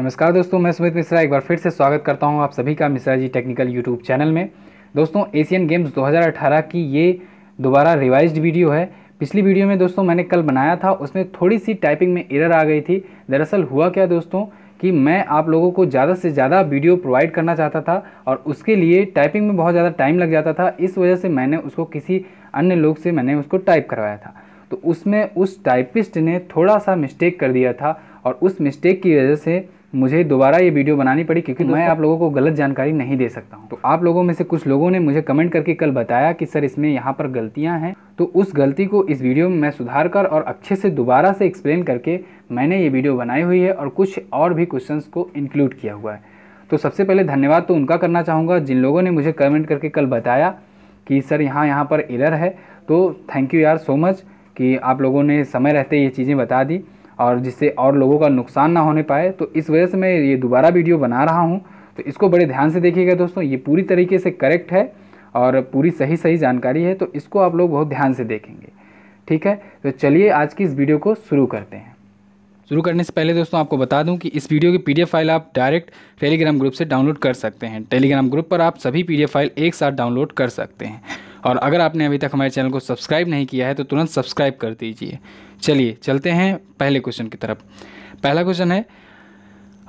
नमस्कार दोस्तों मैं सुमित मिश्रा एक बार फिर से स्वागत करता हूं आप सभी का Mishra ji technical YouTube channel में दोस्तों एशियन गेम्स 2018 की ये दोबारा रिवाइज्ड वीडियो है पिछली वीडियो में दोस्तों मैंने कल बनाया था उसमें थोड़ी सी टाइपिंग में एरर आ गई थी दरअसल हुआ क्या दोस्तों कि मैं आप लोगों को ज़्यादा से ज़्यादा वीडियो प्रोवाइड करना चाहता था और उसके लिए टाइपिंग में बहुत ज़्यादा टाइम लग जाता था इस वजह से मैंने उसको किसी अन्य लोग से मैंने उसको टाइप करवाया था तो उसमें उस टाइपिस्ट ने थोड़ा सा मिस्टेक कर दिया था और उस मिस्टेक की वजह से मुझे दोबारा ये वीडियो बनानी पड़ी क्योंकि मैं आप लोगों को गलत जानकारी नहीं दे सकता हूँ तो आप लोगों में से कुछ लोगों ने मुझे कमेंट करके कल बताया कि सर इसमें यहाँ पर गलतियाँ हैं तो उस गलती को इस वीडियो में मैं सुधार कर और अच्छे से दोबारा से एक्सप्लेन करके मैंने ये वीडियो बनाई हुई है और कुछ और भी क्वेश्चन को इंक्लूड किया हुआ है तो सबसे पहले धन्यवाद तो उनका करना चाहूँगा जिन लोगों ने मुझे कमेंट करके कल बताया कि सर यहाँ यहाँ पर एरर है तो थैंक यू यार सो मच कि आप लोगों ने समय रहते ये चीज़ें बता दी और जिससे और लोगों का नुकसान ना होने पाए तो इस वजह से मैं ये दोबारा वीडियो बना रहा हूँ तो इसको बड़े ध्यान से देखिएगा दोस्तों ये पूरी तरीके से करेक्ट है और पूरी सही सही जानकारी है तो इसको आप लोग बहुत ध्यान से देखेंगे ठीक है तो चलिए आज की इस वीडियो को शुरू करते हैं शुरू करने से पहले दोस्तों आपको बता दूं कि इस वीडियो की पीडीएफ फाइल आप डायरेक्ट टेलीग्राम ग्रुप से डाउनलोड कर सकते हैं टेलीग्राम ग्रुप पर आप सभी पीडीएफ फाइल एक साथ डाउनलोड कर सकते हैं और अगर आपने अभी तक हमारे चैनल को सब्सक्राइब नहीं किया है तो तुरंत सब्सक्राइब कर दीजिए चलिए चलते हैं पहले क्वेश्चन की तरफ पहला क्वेश्चन है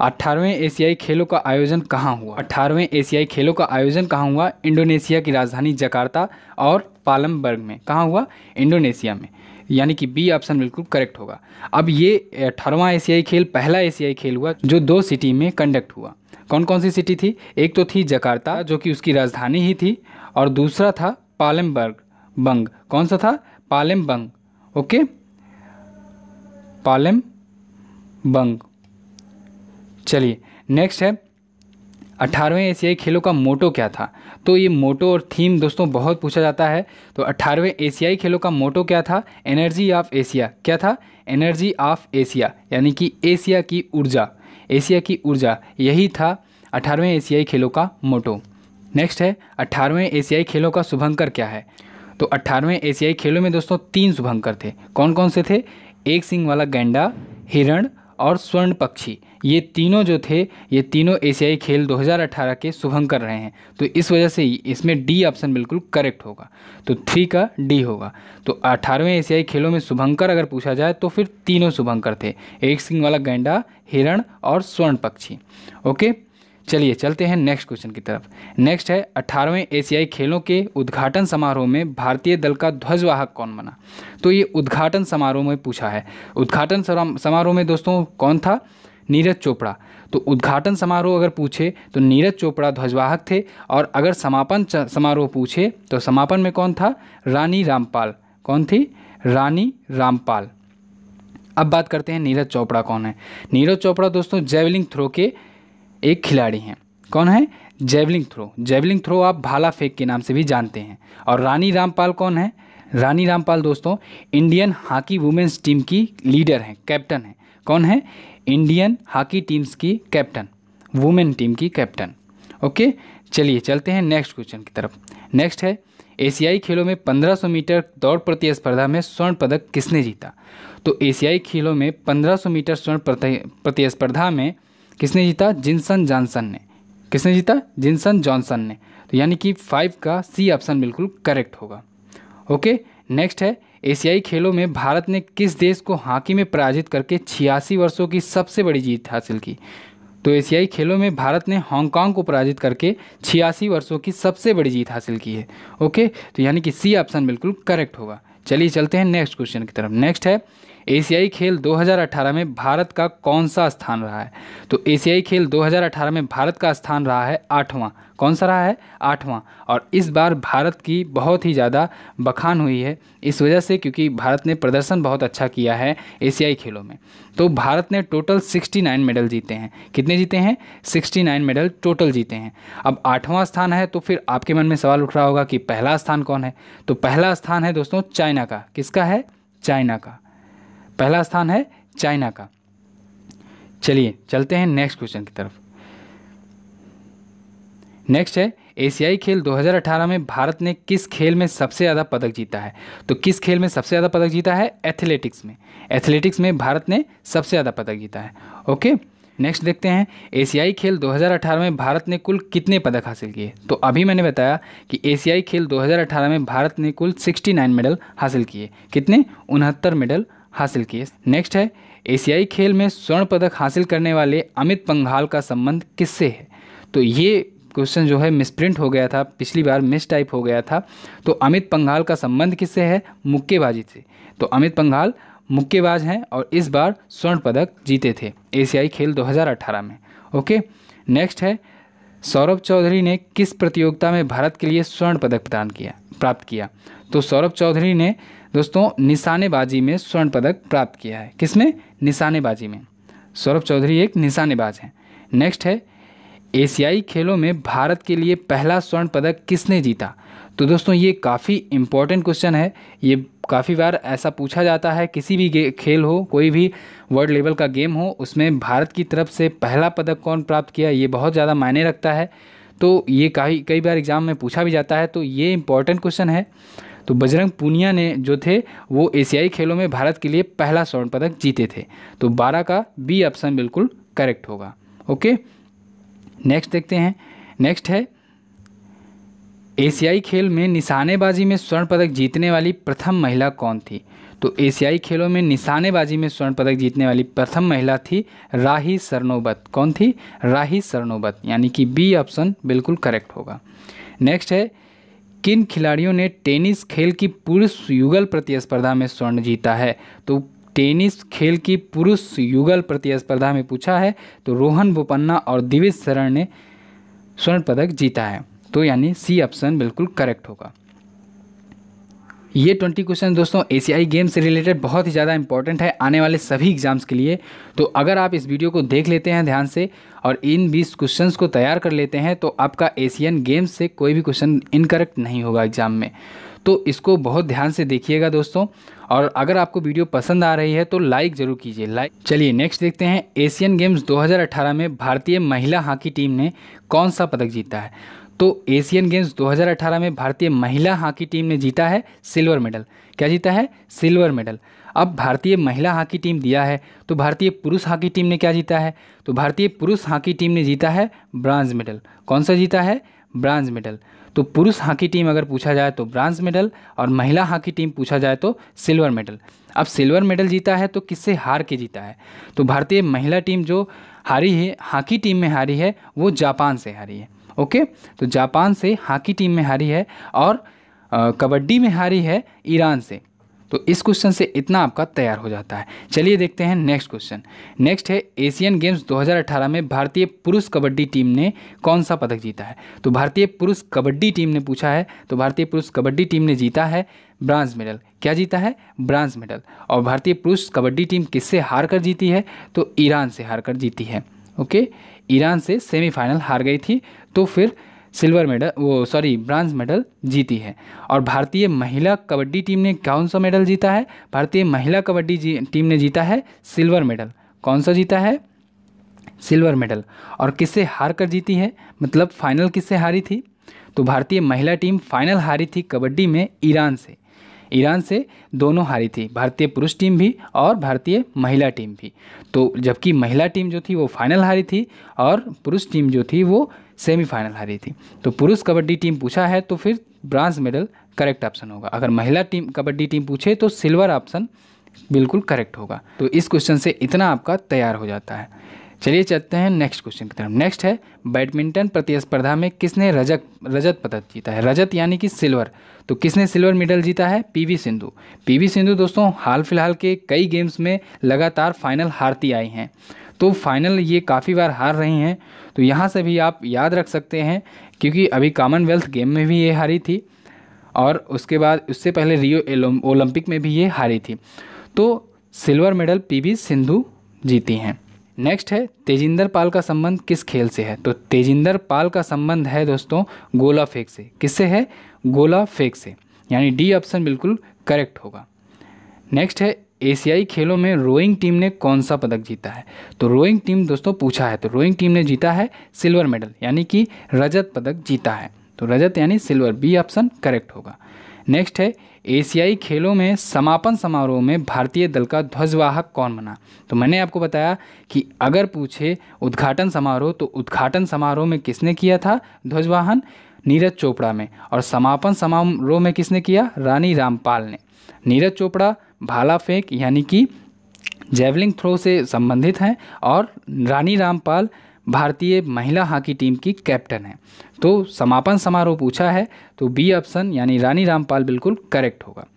अट्ठारहवें एशियाई खेलों का आयोजन कहाँ हुआ अट्ठारहवें एशियाई खेलों का आयोजन कहाँ हुआ इंडोनेशिया की राजधानी जकार्ता और पालमबर्ग में कहाँ हुआ इंडोनेशिया में यानी कि बी ऑप्शन बिल्कुल करेक्ट होगा अब ये अठारहवां एशियाई खेल पहला एशियाई खेल हुआ जो दो सिटी में कंडक्ट हुआ कौन कौन सी सिटी थी एक तो थी जकार्ता जो कि उसकी राजधानी ही थी और दूसरा था पालमबर्ग बंग कौन सा था पालम बंग ओके पालेम बंग चलिए नेक्स्ट है अठारहवें एशियाई खेलों का मोटो क्या था तो ये मोटो और थीम दोस्तों बहुत पूछा जाता है तो अठारहवें एशियाई खेलों का मोटो क्या था एनर्जी ऑफ एशिया क्या था एनर्जी ऑफ एशिया यानी कि एशिया की ऊर्जा एशिया की ऊर्जा यही था अठारहवें एशियाई खेलों का मोटो नेक्स्ट है अठारहवें एशियाई खेलों का शुभंकर क्या है तो अट्ठारहवें एशियाई खेलों में दोस्तों तीन शुभंकर थे कौन कौन से थे एक सिंग वाला गैंडा हिरण और स्वर्ण पक्षी ये तीनों जो थे ये तीनों एशियाई खेल 2018 के शुभंकर रहे हैं तो इस वजह से इसमें डी ऑप्शन बिल्कुल करेक्ट होगा तो थ्री का डी होगा तो अठारहवें एशियाई खेलों में शुभंकर अगर पूछा जाए तो फिर तीनों शुभंकर थे एक सिंह वाला गैंडा हिरण और स्वर्ण पक्षी ओके चलिए चलते हैं नेक्स्ट क्वेश्चन की तरफ नेक्स्ट है अठारहवें एशियाई खेलों के उद्घाटन समारोह में भारतीय दल का ध्वजवाहक कौन बना तो ये उद्घाटन समारोह में पूछा है उद्घाटन समारोह में दोस्तों कौन था नीरज चोपड़ा तो उद्घाटन समारोह अगर पूछे तो नीरज चोपड़ा ध्वजवाहक थे और अगर समापन समारोह पूछे तो समापन में कौन था रानी रामपाल कौन थी रानी रामपाल अब बात करते हैं नीरज चोपड़ा कौन है नीरज चोपड़ा दोस्तों जेवलिंग थ्रो के एक खिलाड़ी हैं कौन है जेवलिंग थ्रो जेवलिंग थ्रो आप भाला फेंक के नाम से भी जानते हैं और रानी रामपाल कौन है रानी रामपाल दोस्तों इंडियन हॉकी वुमेन्स टीम की लीडर हैं कैप्टन हैं कौन है इंडियन हॉकी टीम्स की कैप्टन वुमेन टीम की कैप्टन ओके चलिए चलते हैं नेक्स्ट क्वेश्चन की तरफ नेक्स्ट है एशियाई खेलों में 1500 मीटर दौड़ प्रतिस्पर्धा में स्वर्ण पदक किसने जीता तो एशियाई खेलों में 1500 मीटर स्वर्ण प्रतिस्पर्धा में किसने जीता जिनसन जॉनसन ने किसने जीता जिनसन जॉनसन ने तो यानी कि फाइव का सी ऑप्शन बिल्कुल करेक्ट होगा ओके नेक्स्ट है एशियाई खेलों में भारत ने किस देश को हॉकी में पराजित करके छियासी वर्षों की सबसे बड़ी जीत हासिल की तो एशियाई खेलों में भारत ने हांगकांग को पराजित करके छियासी वर्षों की सबसे बड़ी जीत हासिल की है ओके तो यानी कि सी ऑप्शन बिल्कुल करेक्ट होगा चलिए चलते हैं नेक्स्ट क्वेश्चन की तरफ नेक्स्ट है एशियाई खेल 2018 में भारत का कौन सा स्थान रहा है तो एशियाई खेल 2018 में भारत का स्थान रहा है आठवां कौन सा रहा है आठवां और इस बार भारत की बहुत ही ज़्यादा बखान हुई है इस वजह से क्योंकि भारत ने प्रदर्शन बहुत अच्छा किया है एशियाई खेलों में तो भारत ने टोटल 69 मेडल जीते हैं कितने जीते हैं 69 मेडल टोटल जीते हैं अब आठवां स्थान है तो फिर आपके मन में सवाल उठ रहा होगा कि पहला स्थान कौन है तो पहला स्थान है दोस्तों चाइना का किसका है चाइना का पहला स्थान है चाइना का चलिए चलते हैं नेक्स्ट क्वेश्चन की तरफ नेक्स्ट है एशियाई खेल 2018 में भारत ने किस खेल में सबसे ज़्यादा पदक जीता है तो किस खेल में सबसे ज़्यादा पदक जीता है एथलेटिक्स में एथलेटिक्स में भारत ने सबसे ज़्यादा पदक जीता है ओके नेक्स्ट देखते हैं एशियाई खेल 2018 में भारत ने कुल कितने पदक हासिल किए तो अभी मैंने बताया कि एशियाई खेल 2018 में भारत ने कुल 69 मेडल हासिल किए कितने उनहत्तर मेडल हासिल किए नेक्स्ट है एशियाई खेल में स्वर्ण पदक हासिल करने वाले अमित पंघाल का संबंध किससे है तो ये क्वेश्चन जो है मिसप्रिंट हो गया था पिछली बार मिस टाइप हो गया था तो अमित पंघाल का संबंध किससे है मुक्केबाजी से तो अमित पंघाल मुक्केबाज हैं और इस बार स्वर्ण पदक जीते थे एशियाई खेल 2018 में ओके नेक्स्ट है सौरभ चौधरी ने किस प्रतियोगिता में भारत के लिए स्वर्ण पदक प्रदान किया प्राप्त किया तो सौरभ चौधरी ने दोस्तों निशानेबाजी में स्वर्ण पदक प्राप्त किया है किसमें निशानेबाजी में सौरभ चौधरी एक निशानेबाज हैं नेक्स्ट है एशियाई खेलों में भारत के लिए पहला स्वर्ण पदक किसने जीता तो दोस्तों ये काफ़ी इम्पॉर्टेंट क्वेश्चन है ये काफ़ी बार ऐसा पूछा जाता है किसी भी खेल हो कोई भी वर्ल्ड लेवल का गेम हो उसमें भारत की तरफ से पहला पदक कौन प्राप्त किया ये बहुत ज़्यादा मायने रखता है तो ये काफ़ी कई बार एग्ज़ाम में पूछा भी जाता है तो ये इम्पॉर्टेंट क्वेश्चन है तो बजरंग पूनिया ने जो थे वो एशियाई खेलों में भारत के लिए पहला स्वर्ण पदक जीते थे तो बारह का बी ऑप्शन बिल्कुल करेक्ट होगा ओके नेक्स्ट देखते हैं नेक्स्ट है एशियाई खेल में निशानेबाजी में स्वर्ण पदक जीतने वाली प्रथम महिला कौन थी तो एशियाई खेलों में निशानेबाजी में स्वर्ण पदक जीतने वाली प्रथम महिला थी राही सरनोबत कौन थी राही सरनोबत यानी कि बी ऑप्शन बिल्कुल करेक्ट होगा नेक्स्ट है किन खिलाड़ियों ने टेनिस खेल की पुरुष युगल प्रतिस्पर्धा में स्वर्ण जीता है तो टेनिस खेल की पुरुष युगल प्रतिस्पर्धा में पूछा है तो रोहन बोपन्ना और दिविज शरण ने स्वर्ण पदक जीता है तो यानी सी ऑप्शन बिल्कुल करेक्ट होगा ये ट्वेंटी क्वेश्चन दोस्तों एशियाई गेम्स से रिलेटेड बहुत ही ज़्यादा इंपॉर्टेंट है आने वाले सभी एग्जाम्स के लिए तो अगर आप इस वीडियो को देख लेते हैं ध्यान से और इन बीस क्वेश्चंस को तैयार कर लेते हैं तो आपका एशियन गेम्स से कोई भी क्वेश्चन इनकरेक्ट नहीं होगा एग्ज़ाम में तो इसको बहुत ध्यान से देखिएगा दोस्तों और अगर आपको वीडियो पसंद आ रही है तो लाइक ज़रूर कीजिए लाइक चलिए नेक्स्ट देखते हैं एशियन गेम्स 2018 में भारतीय महिला हॉकी टीम ने कौन सा पदक जीता है तो एशियन गेम्स 2018 में भारतीय महिला हॉकी टीम ने जीता है सिल्वर मेडल क्या जीता है सिल्वर मेडल अब भारतीय महिला हॉकी टीम दिया है तो भारतीय पुरुष हॉकी टीम ने क्या जीता है तो भारतीय पुरुष हॉकी टीम ने जीता है ब्रांज मेडल कौन सा जीता है ब्रांज मेडल तो पुरुष हॉकी टीम अगर पूछा जाए तो ब्रांज मेडल और महिला हॉकी टीम पूछा जाए तो सिल्वर मेडल अब सिल्वर मेडल जीता है तो किससे हार के जीता है तो भारतीय महिला टीम जो हारी है हॉकी टीम में हारी है वो जापान से हारी है ओके तो जापान से हॉकी टीम में हारी है और कबड्डी में हारी है ईरान से तो इस क्वेश्चन से इतना आपका तैयार हो जाता है चलिए देखते हैं नेक्स्ट क्वेश्चन नेक्स्ट है एशियन गेम्स 2018 में भारतीय पुरुष कबड्डी टीम ने कौन सा पदक जीता है तो भारतीय पुरुष कबड्डी टीम ने पूछा है तो भारतीय पुरुष कबड्डी टीम ने जीता है ब्रांज मेडल क्या जीता है ब्रांज मेडल और भारतीय पुरुष कबड्डी टीम किससे हार कर जीती है तो ईरान से हार कर जीती है ओके ईरान से सेमीफाइनल हार गई थी तो फिर सिल्वर मेडल वो सॉरी ब्रांज मेडल जीती है और भारतीय महिला कबड्डी टीम ने कौन सा मेडल जीता है भारतीय महिला कबड्डी टीम ने जीता है सिल्वर मेडल कौन सा जीता है सिल्वर मेडल और किससे हार कर जीती है मतलब फाइनल किससे हारी थी तो भारतीय महिला टीम फाइनल हारी थी कबड्डी में ईरान से ईरान से दोनों हारी थी भारतीय पुरुष टीम भी और भारतीय महिला टीम भी तो जबकि महिला टीम जो थी वो फाइनल हारी थी और पुरुष टीम जो थी वो सेमीफाइनल हारी थी तो पुरुष कबड्डी टीम पूछा है तो फिर ब्रांज मेडल करेक्ट ऑप्शन होगा अगर महिला टीम कबड्डी टीम पूछे तो सिल्वर ऑप्शन बिल्कुल करेक्ट होगा तो इस क्वेश्चन से इतना आपका तैयार हो जाता है चलिए चलते हैं नेक्स्ट क्वेश्चन की तरफ नेक्स्ट है बैडमिंटन प्रतिस्पर्धा में किसने रजक रजत पदक जीता है रजत यानी कि सिल्वर तो किसने सिल्वर मेडल जीता है पीवी सिंधु पीवी सिंधु दोस्तों हाल फिलहाल के कई गेम्स में लगातार फाइनल हारती आई हैं तो फाइनल ये काफ़ी बार हार रही हैं तो यहाँ से भी आप याद रख सकते हैं क्योंकि अभी कॉमनवेल्थ गेम में भी ये हारी थी और उसके बाद उससे पहले रियो ओलंपिक में भी ये हारी थी तो सिल्वर मेडल पीवी सिंधु जीती हैं नेक्स्ट है तेजिंदर पाल का संबंध किस खेल से है तो तेजिंदर पाल का संबंध है दोस्तों गोला फेंक से किससे है गोला फेंक से यानी डी ऑप्शन बिल्कुल करेक्ट होगा नेक्स्ट है एशियाई खेलों में रोइंग टीम ने कौन सा पदक जीता है तो रोइंग टीम दोस्तों पूछा है तो रोइंग टीम ने जीता है सिल्वर मेडल यानी कि रजत पदक जीता है तो रजत यानी सिल्वर बी ऑप्शन करेक्ट होगा नेक्स्ट है एशियाई खेलों में समापन समारोह में भारतीय दल का ध्वजवाहक कौन बना तो मैंने आपको बताया कि अगर पूछे उद्घाटन समारोह तो उद्घाटन समारोह में किसने किया था ध्वजवाहन नीरज चोपड़ा में और समापन समारोह में किसने किया रानी रामपाल ने नीरज चोपड़ा भाला फेंक यानी कि जेवलिंग थ्रो से संबंधित हैं और रानी रामपाल भारतीय महिला हॉकी टीम की कैप्टन है तो समापन समारोह पूछा है तो बी ऑप्शन यानी रानी रामपाल बिल्कुल करेक्ट होगा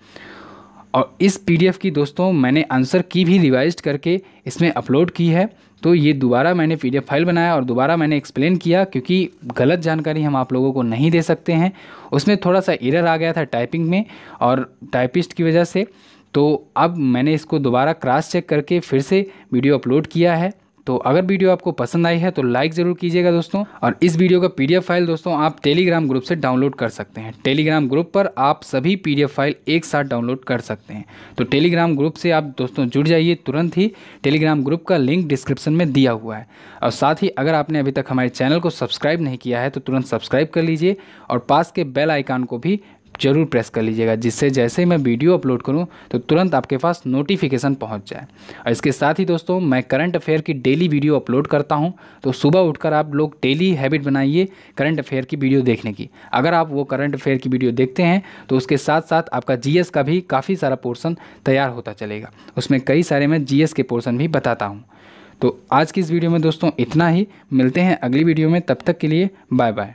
और इस पीडीएफ की दोस्तों मैंने आंसर की भी रिवाइज करके इसमें अपलोड की है तो ये दोबारा मैंने पीडीएफ फाइल बनाया और दोबारा मैंने एक्सप्लेन किया क्योंकि गलत जानकारी हम आप लोगों को नहीं दे सकते हैं उसमें थोड़ा सा एरर आ गया था टाइपिंग में और टाइपिस्ट की वजह से तो अब मैंने इसको दोबारा क्रॉस चेक करके फिर से वीडियो अपलोड किया है तो अगर वीडियो आपको पसंद आई है तो लाइक ज़रूर कीजिएगा दोस्तों और इस वीडियो का पीडीएफ फाइल दोस्तों आप टेलीग्राम ग्रुप से डाउनलोड कर सकते हैं टेलीग्राम ग्रुप पर आप सभी पीडीएफ फाइल एक साथ डाउनलोड कर सकते हैं तो टेलीग्राम ग्रुप से आप दोस्तों जुड़ जाइए तुरंत ही टेलीग्राम ग्रुप का लिंक डिस्क्रिप्शन में दिया हुआ है और साथ ही अगर आपने अभी तक हमारे चैनल को सब्सक्राइब नहीं किया है तो तुरंत सब्सक्राइब कर लीजिए और पास के बेल आइकान को भी ज़रूर प्रेस कर लीजिएगा जिससे जैसे ही मैं वीडियो अपलोड करूं तो तुरंत आपके पास नोटिफिकेशन पहुंच जाए और इसके साथ ही दोस्तों मैं करंट अफेयर की डेली वीडियो अपलोड करता हूं तो सुबह उठकर आप लोग डेली हैबिट बनाइए करंट अफेयर की वीडियो देखने की अगर आप वो करंट अफेयर की वीडियो देखते हैं तो उसके साथ साथ आपका जी का भी काफ़ी सारा पोर्सन तैयार होता चलेगा उसमें कई सारे मैं जी के पोर्सन भी बताता हूँ तो आज की इस वीडियो में दोस्तों इतना ही मिलते हैं अगली वीडियो में तब तक के लिए बाय बाय